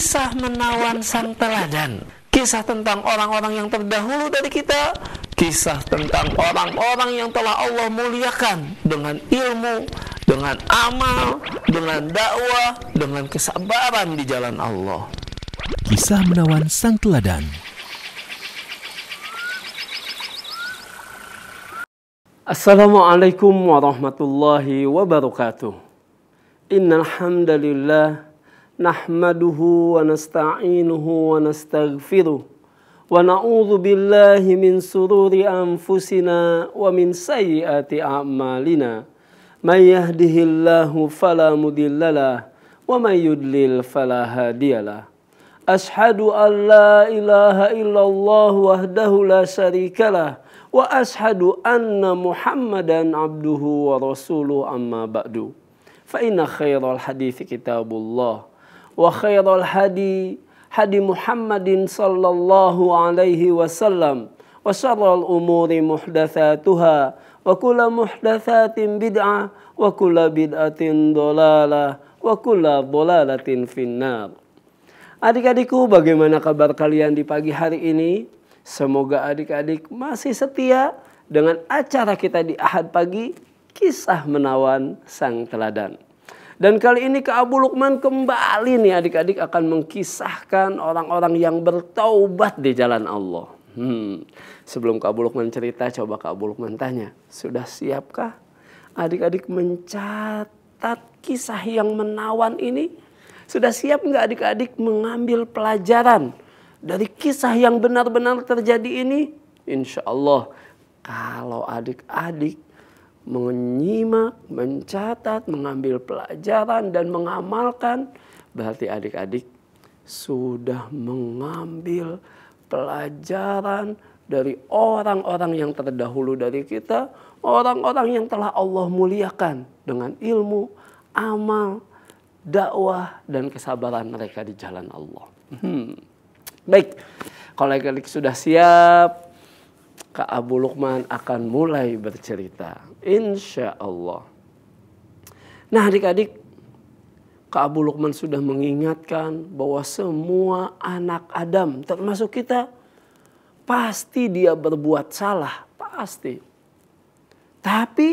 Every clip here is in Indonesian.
kisah menawan sang teladan, kisah tentang orang-orang yang terdahulu dari kita, kisah tentang orang-orang yang telah Allah muliakan dengan ilmu, dengan amal, dengan dakwah, dengan kesabaran di jalan Allah. Kisah menawan sang teladan. Assalamualaikum warahmatullahi wabarakatuh. Innalhamdulillah. نحمده ونستعينه ونستغفره ونعوذ بالله من سرور أنفسنا ومن سيئات أعمالنا من يهده الله فلا مضل له ومن يضلل فلا هادي له أشهد أن لا إله إلا الله وحده لا شريك له وأشهد أن محمدا عبده ورسوله أما بعد فإن خير الحديث كتاب الله وخير الهدي هدي محمد صلى الله عليه وسلم وشر الأمور محدثاتها وكل محدثات بدعة وكل بدعة ضلالة وكل ضلالة في النار Adik-adikku bagaimana kabar kalian di pagi hari ini? Semoga adik-adik masih setia dengan acara kita di Ahad pagi Kisah Menawan Sang Teladan. Dan kali ini Kak Abu Lukman kembali nih adik-adik akan mengkisahkan orang-orang yang bertaubat di jalan Allah. Hmm. Sebelum Kak Abu Lukman cerita, coba Kak Abu Lukman tanya, sudah siapkah adik-adik mencatat kisah yang menawan ini? Sudah siap nggak adik-adik mengambil pelajaran dari kisah yang benar-benar terjadi ini? Insya Allah kalau adik-adik menyimak, mencatat, mengambil pelajaran dan mengamalkan, berarti adik-adik sudah mengambil pelajaran dari orang-orang yang terdahulu dari kita, orang-orang yang telah Allah muliakan dengan ilmu, amal, dakwah dan kesabaran mereka di jalan Allah. Hmm. Baik, kalau adik-adik sudah siap, Kak Abu Lukman akan mulai bercerita. Insya Allah. Nah adik-adik, Kak Abu Lukman sudah mengingatkan bahwa semua anak Adam termasuk kita pasti dia berbuat salah. Pasti. Tapi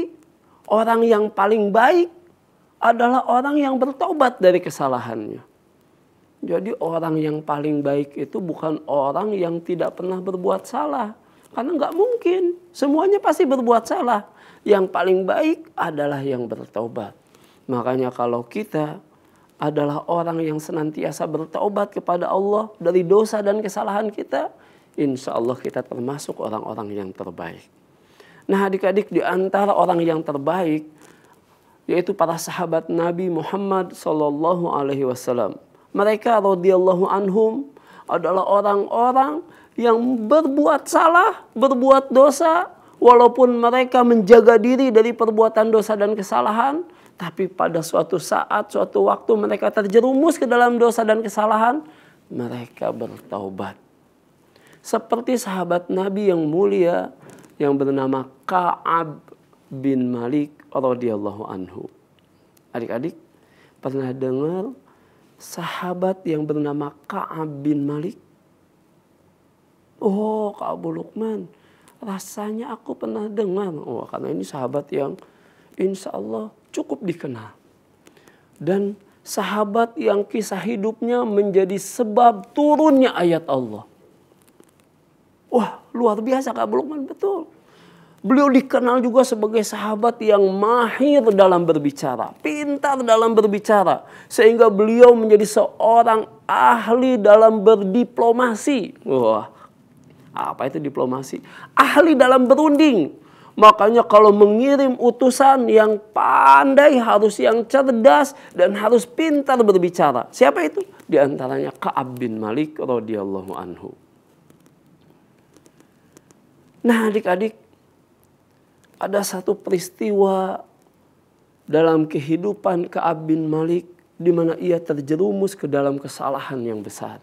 orang yang paling baik adalah orang yang bertobat dari kesalahannya. Jadi orang yang paling baik itu bukan orang yang tidak pernah berbuat salah karena nggak mungkin. Semuanya pasti berbuat salah. Yang paling baik adalah yang bertobat. Makanya kalau kita adalah orang yang senantiasa bertobat kepada Allah dari dosa dan kesalahan kita, insya Allah kita termasuk orang-orang yang terbaik. Nah adik-adik di antara orang yang terbaik, yaitu para sahabat Nabi Muhammad saw Alaihi Wasallam. Mereka radhiyallahu anhum adalah orang-orang yang berbuat salah, berbuat dosa, walaupun mereka menjaga diri dari perbuatan dosa dan kesalahan, tapi pada suatu saat, suatu waktu mereka terjerumus ke dalam dosa dan kesalahan, mereka bertaubat. Seperti sahabat Nabi yang mulia yang bernama Ka'ab bin Malik radhiyallahu anhu. Adik-adik pernah dengar sahabat yang bernama Ka'ab bin Malik. Oh Ka'ab Lukman, rasanya aku pernah dengar. Oh, karena ini sahabat yang insya Allah cukup dikenal. Dan sahabat yang kisah hidupnya menjadi sebab turunnya ayat Allah. Wah luar biasa Ka'ab Lukman, betul. Beliau dikenal juga sebagai sahabat yang mahir dalam berbicara, pintar dalam berbicara, sehingga beliau menjadi seorang ahli dalam berdiplomasi. Wah, apa itu diplomasi? Ahli dalam berunding. Makanya kalau mengirim utusan yang pandai harus yang cerdas dan harus pintar berbicara. Siapa itu? Di antaranya Ka'ab bin Malik radhiyallahu anhu. Nah, adik-adik, ada satu peristiwa dalam kehidupan Kaab bin Malik di mana ia terjerumus ke dalam kesalahan yang besar.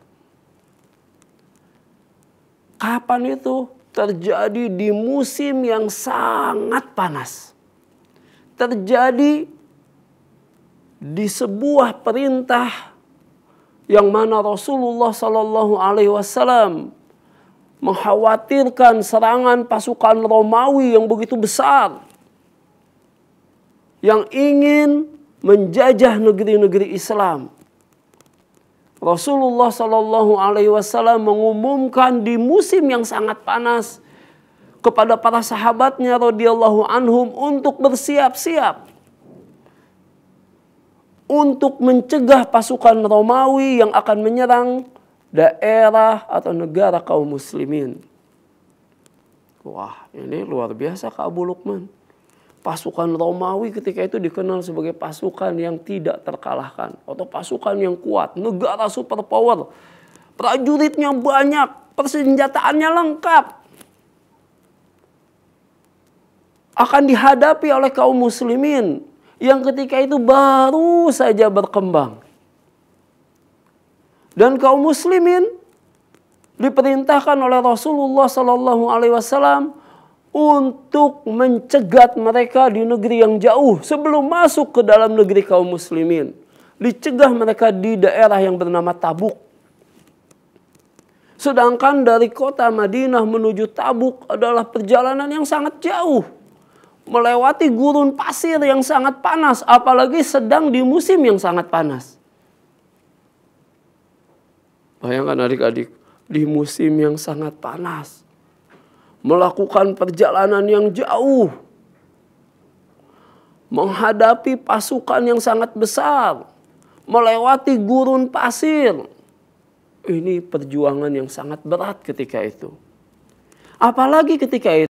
Kapan itu terjadi di musim yang sangat panas? Terjadi di sebuah perintah yang mana Rasulullah Shallallahu Alaihi Wasallam mengkhawatirkan serangan pasukan Romawi yang begitu besar yang ingin menjajah negeri-negeri Islam. Rasulullah Shallallahu Alaihi Wasallam mengumumkan di musim yang sangat panas kepada para sahabatnya radhiyallahu anhum untuk bersiap-siap untuk mencegah pasukan Romawi yang akan menyerang daerah atau negara kaum muslimin. Wah, ini luar biasa Kak Abu Lukman. Pasukan Romawi ketika itu dikenal sebagai pasukan yang tidak terkalahkan atau pasukan yang kuat, negara superpower. Prajuritnya banyak, persenjataannya lengkap. Akan dihadapi oleh kaum muslimin yang ketika itu baru saja berkembang. Dan kaum muslimin diperintahkan oleh Rasulullah Sallallahu Alaihi Wasallam untuk mencegat mereka di negeri yang jauh sebelum masuk ke dalam negeri kaum muslimin. Dicegah mereka di daerah yang bernama Tabuk. Sedangkan dari kota Madinah menuju Tabuk adalah perjalanan yang sangat jauh. Melewati gurun pasir yang sangat panas, apalagi sedang di musim yang sangat panas. Bayangkan adik-adik, di musim yang sangat panas, melakukan perjalanan yang jauh, menghadapi pasukan yang sangat besar, melewati gurun pasir. Ini perjuangan yang sangat berat ketika itu. Apalagi ketika itu